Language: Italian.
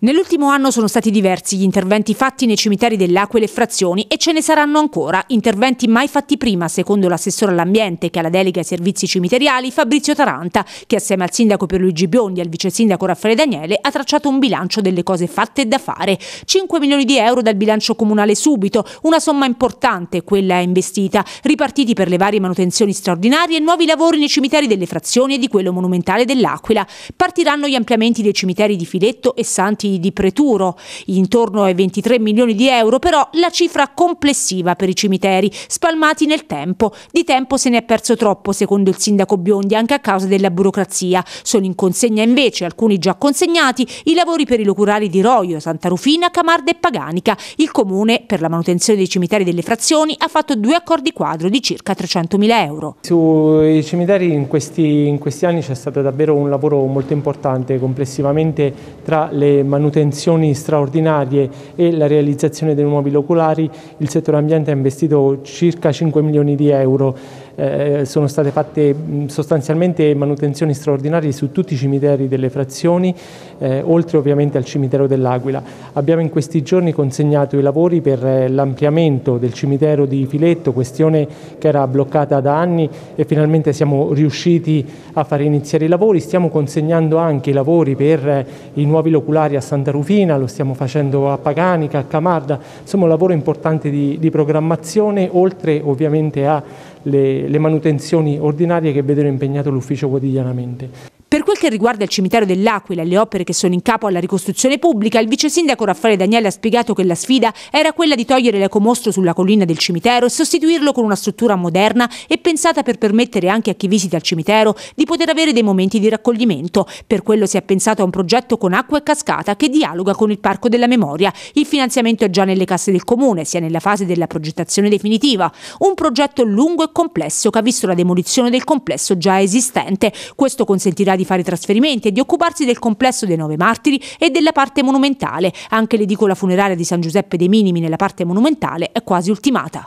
Nell'ultimo anno sono stati diversi gli interventi fatti nei cimiteri dell'Aquila e Frazioni e ce ne saranno ancora, interventi mai fatti prima, secondo l'assessore all'ambiente che ha la delega ai servizi cimiteriali Fabrizio Taranta, che assieme al sindaco Pierluigi Biondi e al vice sindaco Raffaele Daniele ha tracciato un bilancio delle cose fatte e da fare. 5 milioni di euro dal bilancio comunale subito, una somma importante quella investita, ripartiti per le varie manutenzioni straordinarie e nuovi lavori nei cimiteri delle Frazioni e di quello monumentale dell'Aquila. Partiranno gli ampliamenti dei cimiteri di Filetto e Santi dati di Preturo, intorno ai 23 milioni di euro, però la cifra complessiva per i cimiteri, spalmati nel tempo. Di tempo se ne è perso troppo, secondo il sindaco Biondi, anche a causa della burocrazia. Sono in consegna invece, alcuni già consegnati, i lavori per i locurali di Roio, Santa Rufina, Camarda e Paganica. Il comune, per la manutenzione dei cimiteri delle frazioni, ha fatto due accordi quadro di circa 300 mila euro. Sui cimiteri in questi, in questi anni c'è stato davvero un lavoro molto importante complessivamente tra le manutenzioni manutenzioni straordinarie e la realizzazione dei nuovi loculari, il settore ambiente ha investito circa 5 milioni di euro eh, sono state fatte sostanzialmente manutenzioni straordinarie su tutti i cimiteri delle frazioni, eh, oltre ovviamente al cimitero dell'Aquila. Abbiamo in questi giorni consegnato i lavori per eh, l'ampliamento del cimitero di Filetto, questione che era bloccata da anni e finalmente siamo riusciti a fare iniziare i lavori. Stiamo consegnando anche i lavori per eh, i nuovi loculari a Santa Rufina, lo stiamo facendo a Paganica, a Camarda, insomma un lavoro importante di, di programmazione, oltre ovviamente alle le manutenzioni ordinarie che vedono impegnato l'ufficio quotidianamente. Per quel che riguarda il cimitero dell'Aquila e le opere che sono in capo alla ricostruzione pubblica, il vice sindaco Raffaele Daniele ha spiegato che la sfida era quella di togliere l'ecomostro sulla collina del cimitero e sostituirlo con una struttura moderna e pensata per permettere anche a chi visita il cimitero di poter avere dei momenti di raccoglimento. Per quello si è pensato a un progetto con acqua e cascata che dialoga con il Parco della Memoria. Il finanziamento è già nelle casse del comune, sia nella fase della progettazione definitiva. Un progetto lungo e complesso che ha visto la demolizione del complesso già esistente. Questo consentirà di fare trasferimenti e di occuparsi del complesso dei Nove Martiri e della parte monumentale. Anche l'edicola funeraria di San Giuseppe dei Minimi nella parte monumentale è quasi ultimata.